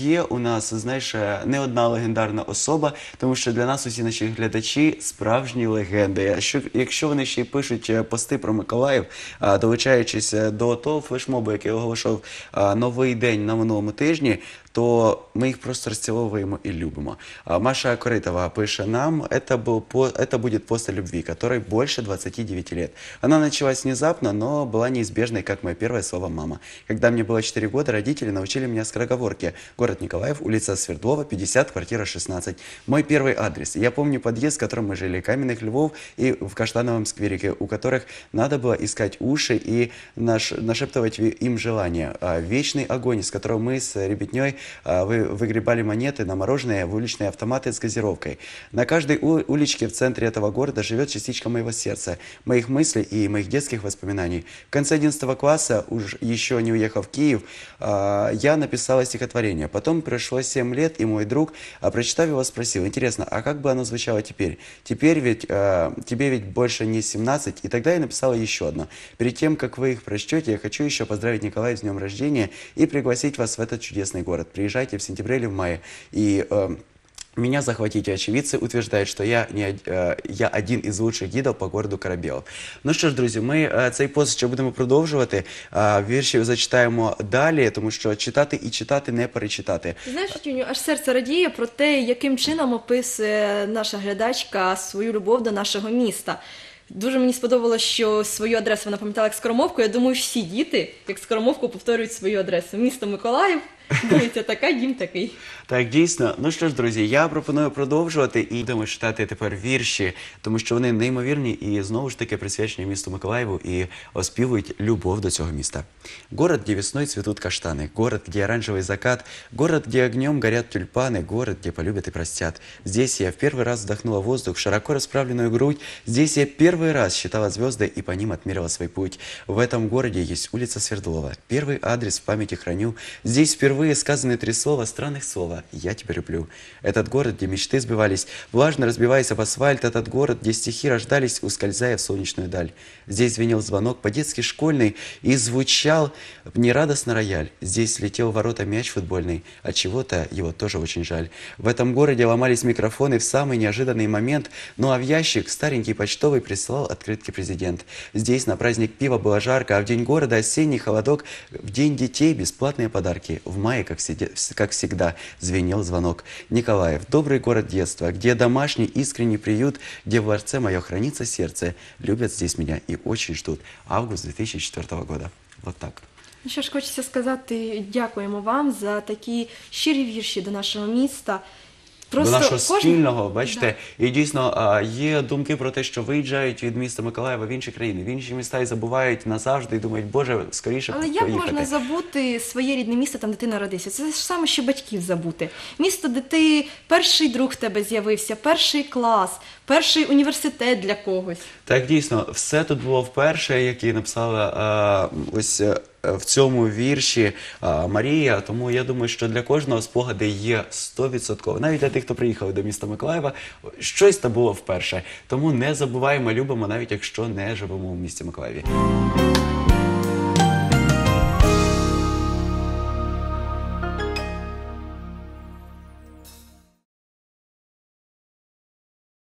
є у нас, знаєш, е, не одна легендарна особа, тому що для нас усі наші глядачі справжні легенди. Що якщо вони ще й пишуть е, пости про Миколаїв, долучаючись е, до того флешмобу, який оголошував новий день на минулому тижні, то мы их просто розціловуємо и любимо. А Маша Коритова пишет нам, это, был, это будет после любви, которой больше 29 лет. Она началась внезапно, но была неизбежной, как мое первое слово «мама». Когда мне было 4 года, родители научили меня скороговорке. Город Николаев, улица Свердлова, 50, квартира 16. Мой первый адрес. Я помню подъезд, в котором мы жили, Каменных Львов и в Каштановом скверике, у которых надо было искать уши и наш, нашептывать им желание а Вечный огонь, из которого мы с ребятней а, вы выгребали монеты на мороженое в уличные автоматы с газировкой. На каждой уличке в центре этого города живет частичка моего сердца, моих мыслей и моих детских воспоминаний. В конце 11 класса, уж еще не уехав в Киев, а, я написала стихотворение. Потом прошло 7 лет, и мой друг, а, прочитав его, спросил, интересно, а как бы оно звучало теперь? Теперь ведь, тебе ведь больше не 17, и тогда я написала еще одно. Перед тем, как вы их прочтете, я хочу еще поздравить Николая с днем рождения и пригласить вас в этот чудесный город. приезжайте в сентябре или в мае. И э, меня захватите очевидцы, утверждают, что я, не, э, я один із лучших гідів по городу Карабелов. Ну що ж, друзі, ми е, э, цей пост ще будемо продовжувати. Е, э, вірші зачитаємо далі, тому що читати і читати не перечитати. Знаєш, Тюню, аж серце радіє про те, яким чином описує наша глядачка свою любов до нашого міста. Дуже мені сподобалося, що свою адресу вона пам'ятала як скоромовку. Я думаю, всі діти як скоромовку повторюють свою адресу. Місто Миколаїв. Дивіться, така дім такий. Так, дійсно. Ну що ж, друзі, я пропоную продовжувати і будемо читати тепер вірші, тому що вони неймовірні і знову ж таки присвячені місту Миколаєву і оспівують любов до цього міста. Город, де весною цвітуть каштани, город, де оранжевий закат, город, де огнем горят тюльпани, город, де полюбят и простят. Здесь я в первый раз вдохнула воздух, широко расправленную грудь. Здесь я первый первый раз считала звезды и по ним отмерила свой путь. В этом городе есть улица Свердлова. Первый адрес в памяти храню. Здесь впервые сказаны три слова странных слова «Я тебя люблю». Этот город, где мечты сбивались, влажно разбиваясь об асфальт, этот город, где стихи рождались, ускользая в солнечную даль. Здесь звенел звонок по-детски школьный и звучал нерадостно рояль. Здесь летел в ворота мяч футбольный, а чего-то его тоже очень жаль. В этом городе ломались микрофоны в самый неожиданный момент, ну а в ящик старенький почтовый прислал прислал открытки президент. Здесь на праздник пива было жарко, а в день города осенний холодок, в день детей бесплатные подарки. В мае, как, сиде, как всегда, звенел звонок. Николаев, добрый город детства, где домашний искренний приют, где в ларце мое хранится сердце. Любят здесь меня и очень ждут. Август 2004 года. Вот так. Еще ну ж, хочеться сказати, дякуємо вам за такие щирі вірші до нашего места. Просто нашого кожен... спільного, бачите, да. і дійсно є думки про те, що виїжджають від міста Миколаєва в інші країни, в інші міста і забувають назавжди, і думають, боже, скоріше. Але як можна забути своє рідне місто, там де ти народився? Це ж саме, що батьків забути. Місто, де ти перший друг в тебе з'явився, перший клас, перший університет для когось. Так дійсно, все тут було вперше, як і написала а, ось Е, в цьому вірші е, Марія. Тому я думаю, що для кожного спогади є 100%. Навіть для тих, хто приїхав до міста Миколаєва, щось там було вперше. Тому не забуваємо, любимо, навіть якщо не живемо в місті Миколаєві.